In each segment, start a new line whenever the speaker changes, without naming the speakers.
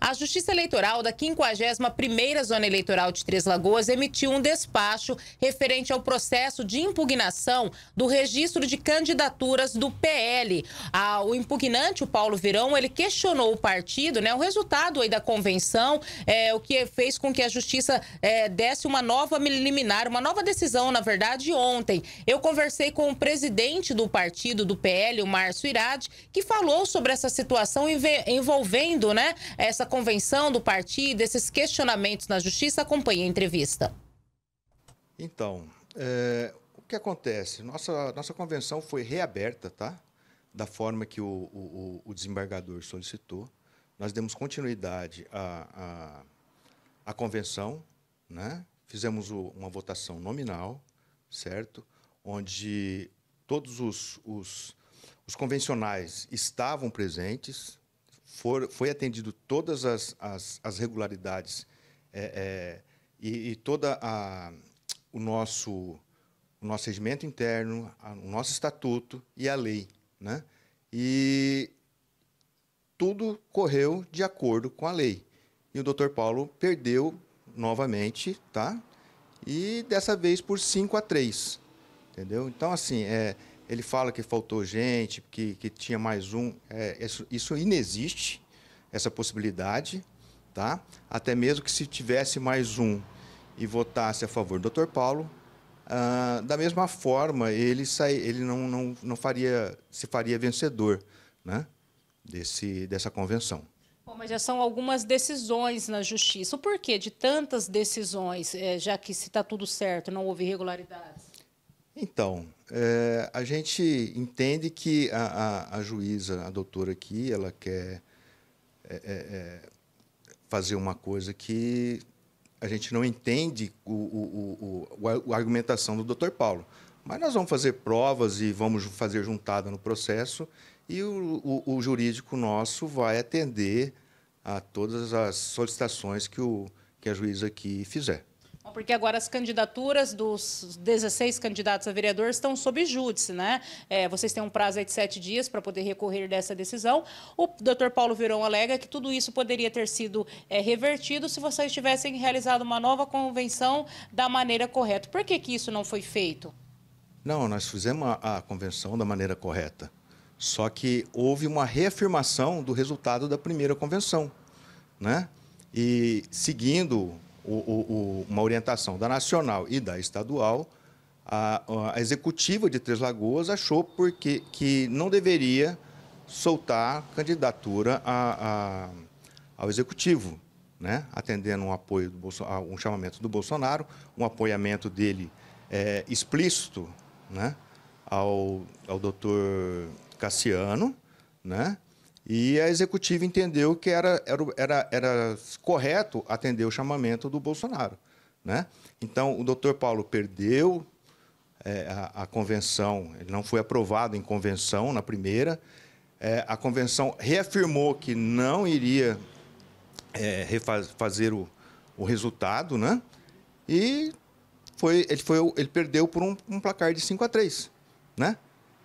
A Justiça Eleitoral da 51ª Zona Eleitoral de Três Lagoas emitiu um despacho referente ao processo de impugnação do registro de candidaturas do PL. O impugnante, o Paulo Virão, ele questionou o partido, né, o resultado da convenção, é, o que fez com que a Justiça é, desse uma nova liminar, uma nova decisão, na verdade, ontem. Eu conversei com o presidente do partido do PL, o Márcio Irade, que falou sobre essa situação envolvendo, né, essa convenção do partido, esses questionamentos na justiça? Acompanhe a entrevista.
Então, é, o que acontece? Nossa, nossa convenção foi reaberta, tá? Da forma que o, o, o desembargador solicitou. Nós demos continuidade à, à, à convenção, né? fizemos o, uma votação nominal, certo? Onde todos os, os, os convencionais estavam presentes, for, foi atendido todas as, as, as regularidades é, é, e, e toda a, o nosso o nosso regimento interno, a, o nosso estatuto e a lei, né? E tudo correu de acordo com a lei. E o Dr. Paulo perdeu novamente, tá? E dessa vez por 5 a 3. Entendeu? Então assim, é, ele fala que faltou gente, que, que tinha mais um. É, isso, isso inexiste, essa possibilidade. Tá? Até mesmo que se tivesse mais um e votasse a favor do Dr. Paulo, ah, da mesma forma ele, sai, ele não, não, não faria se faria vencedor, né? Desse, dessa convenção.
Bom, mas já são algumas decisões na justiça. O porquê de tantas decisões, é, já que se está tudo certo, não houve irregularidades?
Então, é, a gente entende que a, a, a, juíza, a doutora aqui, ela quer é, é, é fazer uma coisa que a gente não entende o, o, o, a argumentação do doutor Paulo. Mas nós vamos fazer provas e vamos fazer juntada no processo e o, jurídico nosso vai atender a todas as solicitações que, o, que a juíza aqui fizer.
Porque agora as candidaturas dos 16 candidatos a vereador estão sob júdice, né? É, vocês têm um prazo de sete dias para poder recorrer dessa decisão. O doutor Paulo Virão alega que tudo isso poderia ter sido é, revertido se vocês tivessem realizado uma nova convenção da maneira correta. Por que, que isso não foi feito?
Não, nós fizemos a, a convenção da maneira correta. Só que houve uma reafirmação do resultado da primeira convenção, né? E seguindo o, o, uma orientação da nacional e da estadual, a, a executiva de Três Lagoas achou porque, que não deveria soltar candidatura a, a, ao executivo, né? atendendo um apoio um chamamento do Bolsonaro, um apoiamento dele é, explícito né? ao, ao doutor Cassiano, né? E a executiva entendeu que era, era, era, correto atender o chamamento do Bolsonaro. Né? Então, o doutor Paulo perdeu é, a, a, convenção, ele não foi aprovado em convenção na primeira. É, a convenção reafirmou que não iria é, refazer o, o resultado, né? e foi, ele, foi, ele perdeu por um, um placar de 5 a 3. Né?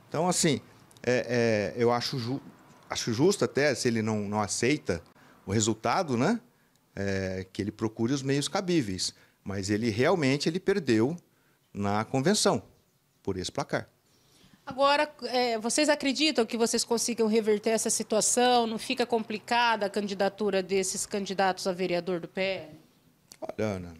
Então, assim, é, é, eu acho justo acho justo até, se ele não, não aceita o resultado, né? É, que ele procure os meios cabíveis. Mas ele realmente ele perdeu na convenção, por esse placar.
Agora, é, vocês acreditam que vocês consigam reverter essa situação? Não fica complicada a candidatura desses candidatos a vereador do PL?
Olha, Ana,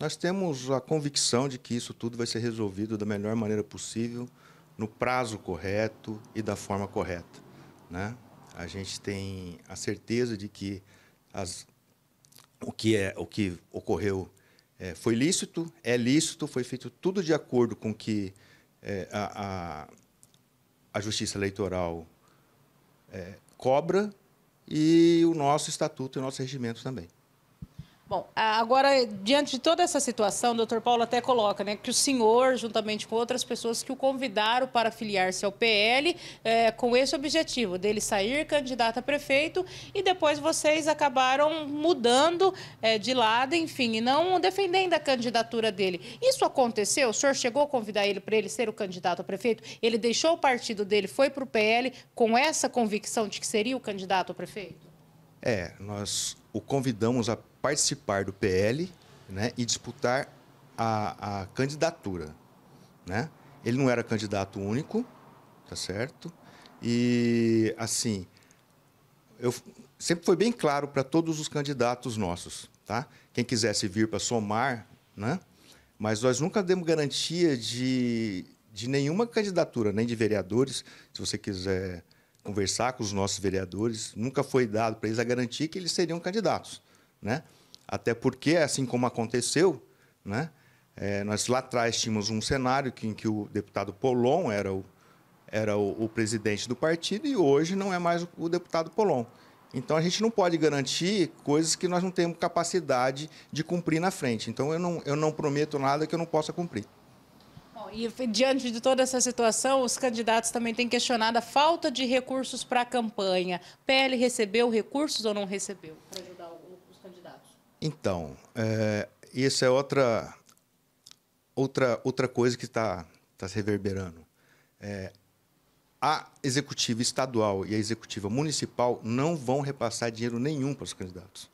nós temos a convicção de que isso tudo vai ser resolvido da melhor maneira possível, no prazo correto e da forma correta. Né? a gente tem a certeza de que as, o que é o que ocorreu é, foi lícito, é lícito, foi feito tudo de acordo com que é, a, a, a, Justiça Eleitoral é, cobra e o nosso estatuto e o nosso regimento também.
Bom, agora, diante de toda essa situação, o doutor Paulo até coloca né, que o senhor, juntamente com outras pessoas que o convidaram para filiar-se ao PL, é, com esse objetivo dele sair candidato a prefeito e depois vocês acabaram mudando é, de lado, enfim, e não defendendo a candidatura dele. Isso aconteceu? O senhor chegou a convidar ele para ele ser o candidato a prefeito? Ele deixou o partido dele, foi para o PL com essa convicção de que seria o candidato a prefeito?
É, nós o convidamos a participar do PL né, e disputar a, a candidatura. Né? Ele não era candidato único, tá certo? E, assim, eu, sempre foi bem claro para todos os candidatos nossos, tá? Quem quisesse vir para somar, né? Mas nós nunca demos garantia de, de nenhuma candidatura, nem de vereadores, se você quiser conversar com os nossos vereadores, nunca foi dado para eles a garantia que eles seriam candidatos. Né? Até porque, assim como aconteceu, né? É, nós lá atrás tínhamos um cenário em que o deputado Polon era o, era o, o presidente do partido e hoje não é mais o, o deputado Polon. Então a gente não pode garantir coisas que nós não temos capacidade de cumprir na frente. Então eu não, eu não prometo nada que eu não possa cumprir
e diante de toda essa situação, os candidatos também têm questionado a falta de recursos para a campanha. PL recebeu recursos ou não recebeu para ajudar os
candidatos? Então, é, isso é outra, outra, outra coisa que está tá se reverberando. É, a executiva estadual e a executiva municipal não vão repassar dinheiro nenhum para os candidatos.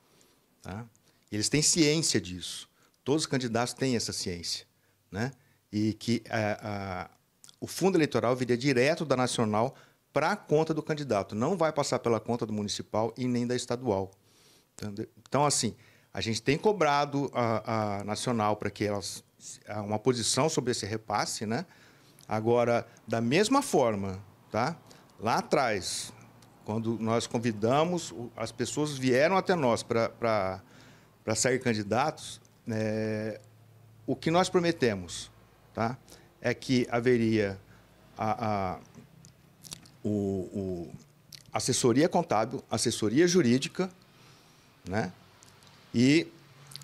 Tá? Eles têm ciência disso. Todos os candidatos têm essa ciência. Né? e que a, é, a, é, o fundo eleitoral viria direto da nacional para a conta do candidato, não vai passar pela conta do municipal e nem da estadual. Então, assim, a gente tem cobrado a, a nacional para que elas é, uma posição sobre esse repasse, né? Agora, da mesma forma, tá? Lá atrás, quando nós convidamos, as pessoas vieram até nós para sair candidatos, é, o que nós prometemos? tá? é que haveria a, a o, o assessoria contábil, assessoria jurídica, né? e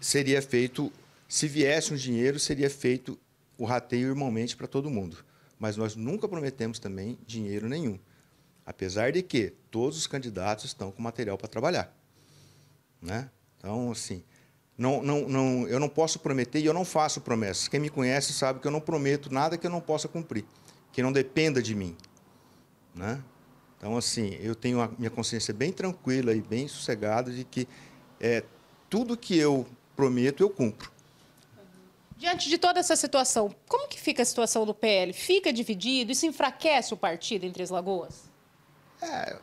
seria feito, se viesse um dinheiro, seria feito o rateio irmãomente para todo mundo. Mas nós nunca prometemos também dinheiro nenhum. Apesar de que todos os candidatos estão com material para trabalhar. Né? Então, assim, não, não, não, eu não posso prometer e eu não faço promessas. Quem me conhece sabe que eu não prometo nada que eu não possa cumprir, que não dependa de mim. Né? Então, assim, eu tenho a minha consciência bem tranquila e bem sossegada de que é, tudo que eu prometo, eu cumpro.
Diante de toda essa situação, como que fica a situação do PL? Fica dividido? Isso enfraquece o partido em Três Lagoas? É,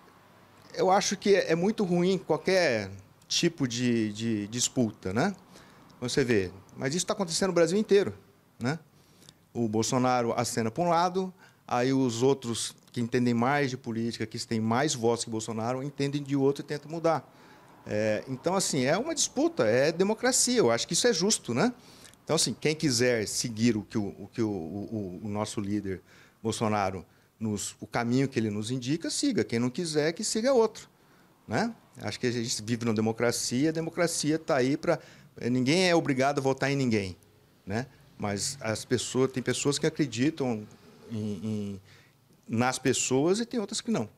eu acho que é, é muito ruim qualquer tipo de, de disputa, né? Você vê, mas isso está acontecendo no Brasil inteiro, né? O Bolsonaro acena para um lado, aí os outros que entendem mais de política, que têm mais votos que Bolsonaro, entendem de outro e tentam mudar. É, então, assim, é uma disputa, é democracia. Eu acho que isso é justo, né? Então, assim, quem quiser seguir o que o, o, que o, o, o nosso líder Bolsonaro nos, o caminho que ele nos indica, siga. Quem não quiser, que siga outro. Né? Acho que a gente vive numa democracia, a democracia está aí para. Ninguém é obrigado a votar em ninguém. Né? Mas as pessoas, tem pessoas que acreditam em, em, nas pessoas e tem outras que não.